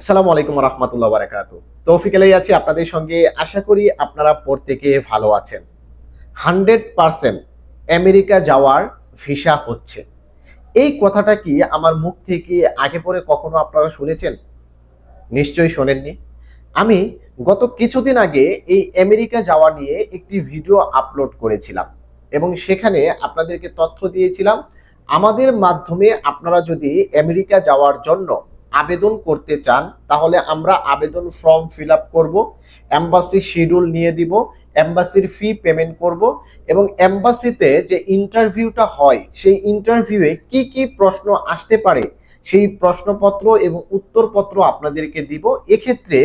আসসালামু আলাইকুম রহমতুল্লাহ বারাকাত তৌফিক আলাই আছি আপনাদের সঙ্গে আশা করি আপনারা প্রত্যেকে ভালো আছেন হান্ড্রেড পারসেন্ট আমেরিকা যাওয়ার ভিসা হচ্ছে এই কথাটা কি আমার মুখ থেকে আগে পরে কখনো আপনারা শুনেছেন নিশ্চয়ই শোনেননি আমি গত কিছুদিন আগে এই আমেরিকা যাওয়া নিয়ে একটি ভিডিও আপলোড করেছিলাম এবং সেখানে আপনাদেরকে তথ্য দিয়েছিলাম আমাদের মাধ্যমে আপনারা যদি আমেরিকা যাওয়ার জন্য আবেদন করতে চান তাহলে আমরা আবেদন ফর্ম ফিল আপ করবো অ্যাম্বাসি শিডিউল নিয়ে দিব অ্যাম্বাসির ফি পেমেন্ট করব এবং অ্যাম্বাসিতে যে ইন্টারভিউটা হয় সেই ইন্টারভিউয়ে কি কি প্রশ্ন আসতে পারে সেই প্রশ্নপত্র এবং উত্তরপত্র আপনাদেরকে দিব এক্ষেত্রে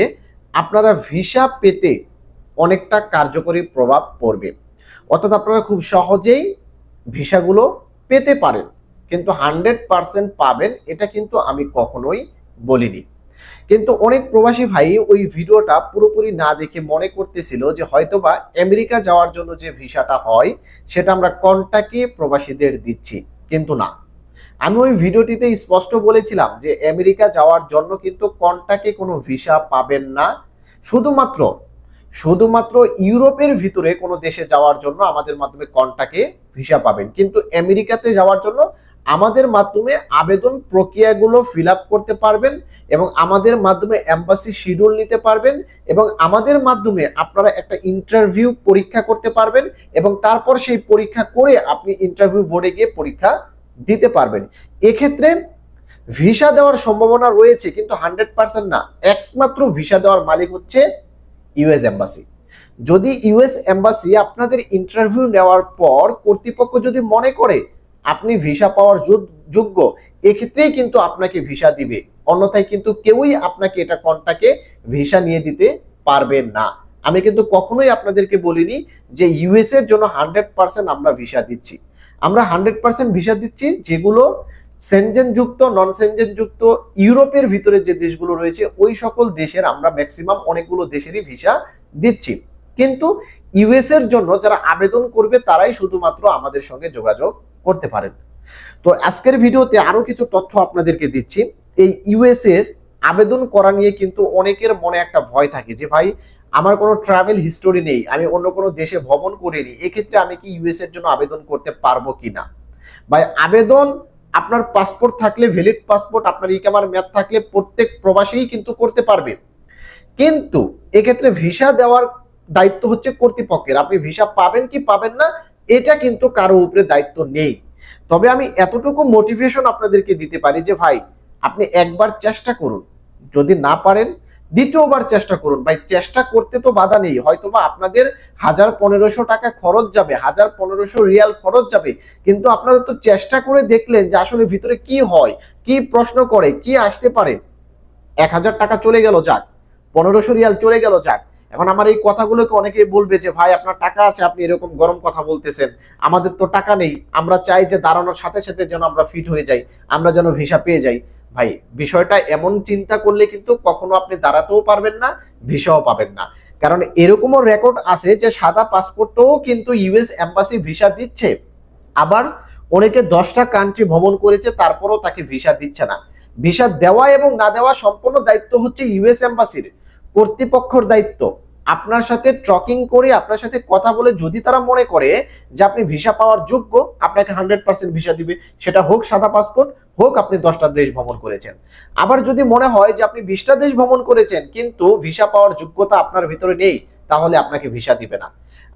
আপনারা ভিসা পেতে অনেকটা কার্যকরী প্রভাব পড়বে অর্থাৎ আপনারা খুব সহজেই ভিসাগুলো পেতে পারেন কিন্তু হান্ড্রেড পারসেন্ট পাবেন এটা কিন্তু আমি কখনোই বলিনি কিন্তু অনেক প্রবাসী ভাই ওই ভিডিওটা পুরোপুরি না দেখে মনে করতেছিল যে হয়তোবা আমেরিকা যাওয়ার জন্য যে ভিসাটা হয় সেটা আমরা কন্টাকে প্রবাসীদের দিচ্ছি কিন্তু না আমি ওই ভিডিওটিতে স্পষ্ট বলেছিলাম যে আমেরিকা যাওয়ার জন্য কিন্তু কন্টাকে কোনো ভিসা পাবেন না শুধুমাত্র শুধুমাত্র ইউরোপের ভিতরে কোনো দেশে যাওয়ার জন্য আমাদের মাধ্যমে কন্টাকে ভিসা পাবেন কিন্তু আমেরিকাতে যাওয়ার জন্য আমাদের মাধ্যমে আবেদন প্রক্রিয়াগুলো ফিল করতে পারবেন এবং আমাদের মাধ্যমে এম্বাসি শিডিউল নিতে পারবেন এবং আমাদের মাধ্যমে আপনারা একটা ইন্টারভিউ পরীক্ষা করতে পারবেন এবং তারপর সেই পরীক্ষা করে আপনি ইন্টারভিউ বোর্ডে গিয়ে পরীক্ষা দিতে পারবেন এক্ষেত্রে ভিসা দেওয়ার সম্ভাবনা রয়েছে কিন্তু হান্ড্রেড পার্সেন্ট না একমাত্র ভিসা দেওয়ার মালিক হচ্ছে ইউএস এম্বাসি যদি ইউএস এম্বাসি আপনাদের ইন্টারভিউ নেওয়ার পর কর্তৃপক্ষ যদি মনে করে আপনি ভিসা পাওয়ার যোগ্য এক্ষেত্রেই কিন্তু আপনাকে ভিসা দিবে অন্যথায় কিন্তু কেউই আপনাকে এটা কন্টাকে ভিসা নিয়ে দিতে পারবে না আমি কিন্তু কখনোই আপনাদেরকে বলিনি যে ইউএস এর জন্য হান্ড্রেড পার্সেন্ট আমরা ভিসা দিচ্ছি আমরা হান্ড্রেড পার্সেন্ট ভিসা দিচ্ছি যেগুলো যুক্ত নন যুক্ত ইউরোপের ভিতরে যে দেশগুলো রয়েছে ওই সকল দেশের আমরা ম্যাক্সিমাম অনেকগুলো দেশেরই ভিসা দিচ্ছি কিন্তু ইউএস এর জন্য যারা আবেদন করবে তারাই শুধুমাত্র আমাদের সঙ্গে যোগাযোগ করতে পারেন তো আজকের ভিডিওতে আরও কিছু তথ্য আপনাদেরকে দিচ্ছি এই ইউএস এর আবেদন করা নিয়ে কিন্তু অনেকের মনে একটা ভয় থাকে যে ভাই আমার কোনো ট্রাভেল হিস্টোরি নেই আমি অন্য কোনো দেশে ভ্রমণ করিনি এক্ষেত্রে আমি কি ইউএস এর জন্য আবেদন করতে পারবো কি না ভাই আবেদন আপনার পাসপোর্ট থাকলে ভ্যালিড পাসপোর্ট আপনার ইকামার ম্যাথ থাকলে প্রত্যেক প্রবাসীই কিন্তু করতে পারবে কিন্তু এক্ষেত্রে ভিসা দেওয়ার দায়িত্ব হচ্ছে কর্তৃপক্ষের আপনি ভিসা পাবেন কি পাবেন না এটা কিন্তু কারো উপরে দায়িত্ব নেই তবে আমি এতটুকু মোটিভেশন আপনাদেরকে দিতে পারি যে ভাই আপনি একবার চেষ্টা করুন যদি না পারেন দ্বিতীয়বার চেষ্টা করুন ভাই চেষ্টা করতে তো বাধা নেই হয়তো বা আপনাদের হাজার পনেরোশো টাকা খরচ যাবে হাজার পনেরোশো রিয়াল খরচ যাবে কিন্তু আপনারা তো চেষ্টা করে দেখলেন যে আসলে ভিতরে কি হয় কি প্রশ্ন করে কি আসতে পারে এক হাজার টাকা চলে গেল যাক পনেরোশো রিয়াল চলে গেল যাক এখন আমার এই কথাগুলোকে অনেকেই বলবে যে ভাই আপনার টাকা আছে আপনি এরকম গরম কথা বলতেছেন আমাদের তো টাকা নেই আমরা চাই যে দাঁড়ানোর সাথে সাথে যেন আমরা ফিট হয়ে যাই আমরা যেন ভিসা পেয়ে যাই ভাই বিষয়টা এমন চিন্তা করলে কিন্তু কখনো আপনি দাঁড়াতেও পারবেন না ভিসাও পাবেন না কারণ এরকমও রেকর্ড আছে যে সাদা পাসপোর্টও কিন্তু ইউএস এম্বাসি ভিসা দিচ্ছে আবার অনেকে দশটা কান্ট্রি ভ্রমণ করেছে তারপরও তাকে ভিসা দিচ্ছে না ভিসা দেওয়া এবং না দেওয়া সম্পূর্ণ দায়িত্ব হচ্ছে ইউএস এম্বাসির কর্তৃপক্ষর দায়িত্ব আপনার সাথে ট্রকিং করে আপনার সাথে কথা বলে যদি তারা মনে করে যে আপনি ভিসা পাওয়ার যোগ্য আপনাকে হান্ড্রেড পার্সেন্ট ভিসা দিবে সেটা হোক সাদা পাসপোর্ট হোক আপনি দশটা দেশ ভ্রমণ করেছেন আবার যদি মনে হয় যে আপনি বিশটা দেশ ভ্রমণ করেছেন কিন্তু ভিসা পাওয়ার যোগ্যতা আপনার ভিতরে নেই তাহলে আপনাকে ভিসা দিবে না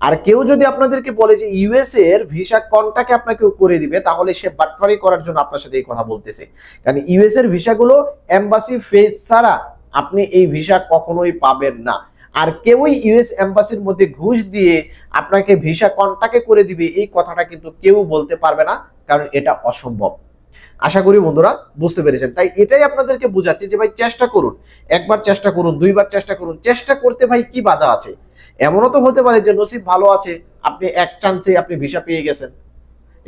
আর কেউ যদি আপনাদেরকে বলে যে ইউএস এর ভিসা কনটাকে আপনাকে করে দিবে তাহলে সে বাটফারি করার জন্য আপনার সাথে এই কথা বলতেছে কারণ ইউএস এর ভিসাগুলো এম্বাসি ফেস ছাড়া আপনি এই ভিসা কখনোই পাবেন না আর কেউই ইউএস এম্বাসির মধ্যে ঘুষ দিয়ে আপনাকে ভিসা কন্টাক্টে করে দিবে এই কথাটা কিন্তু কেউ বলতে পারবে না কারণ এটা অসম্ভব আশা করি বন্ধুরা বুঝতে পেরেছেন তাই এটাই আপনাদেরকে বোঝাচ্ছি যে ভাই চেষ্টা করুন একবার চেষ্টা করুন দুইবার চেষ্টা করুন চেষ্টা করতে ভাই কি বাধা আছে এমনও তো হতে পারে যে নসিব ভালো আছে আপনি এক চান্সে আপনি ভিসা পেয়ে গেছেন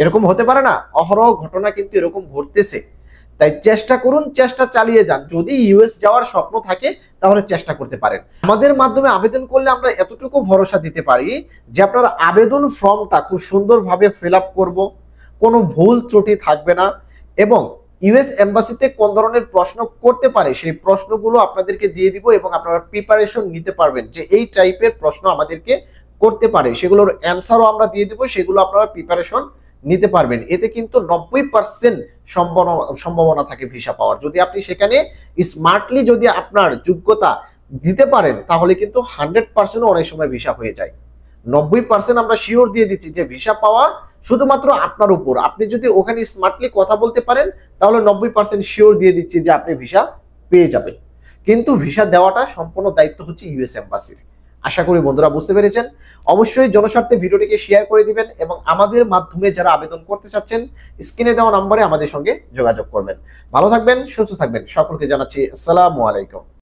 এরকম হতে পারে না অহরহ ঘটনা কিন্তু এরকম ঘটতেছে তাই চেষ্টা করুন চেষ্টা চালিয়ে যান যদি ইউএস যাওয়ার স্বপ্ন থাকে তাহলে চেষ্টা করতে পারেন আমাদের মাধ্যমে আবেদন করলে আমরা এতটুকু ভরসা দিতে পারি যে আপনার আবেদন ফর্মটা খুব সুন্দরভাবে ফিল আপ করবো কোনো ভুল ত্রুটি থাকবে না এবং ইউএস এম্বাসিতে কোন ধরনের প্রশ্ন করতে পারে সেই প্রশ্নগুলো আপনাদেরকে দিয়ে দিব এবং আপনারা প্রিপারেশন নিতে পারবেন যে এই টাইপের প্রশ্ন আমাদেরকে করতে পারে সেগুলোর অ্যান্সারও আমরা দিয়ে দিব সেগুলো আপনারা প্রিপারেশন নিতে পারবেন এতে কিন্তু নব্বই পার্সেন্ট সম্ভাবনা থাকে ভিসা পাওয়ার যদি আপনি সেখানে স্মার্টলি যদি আপনার যোগ্যতা দিতে পারেন তাহলে কিন্তু হান্ড্রেড পার্সেন্টও অনেক সময় ভিসা হয়ে যায় নব্বই পার্সেন্ট আমরা শিওর দিয়ে দিচ্ছি যে ভিসা পাওয়া শুধুমাত্র আপনার উপর আপনি যদি ওখানে স্মার্টলি কথা বলতে পারেন তাহলে নব্বই পার্সেন্ট শিওর দিয়ে দিচ্ছি যে আপনি ভিসা পেয়ে যাবেন কিন্তু ভিসা দেওয়াটা সম্পূর্ণ দায়িত্ব হচ্ছে ইউএস এম্বাসির আশা করি বন্ধুরা বুঝতে পেরেছেন অবশ্যই জনস্বার্থে ভিডিওটিকে শেয়ার করে দিবেন এবং আমাদের মাধ্যমে যারা আবেদন করতে চাচ্ছেন স্ক্রিনে দেওয়া নম্বরে আমাদের সঙ্গে যোগাযোগ করবেন ভালো থাকবেন সুস্থ থাকবেন সকলকে জানাচ্ছি আসসালামু আলাইকুম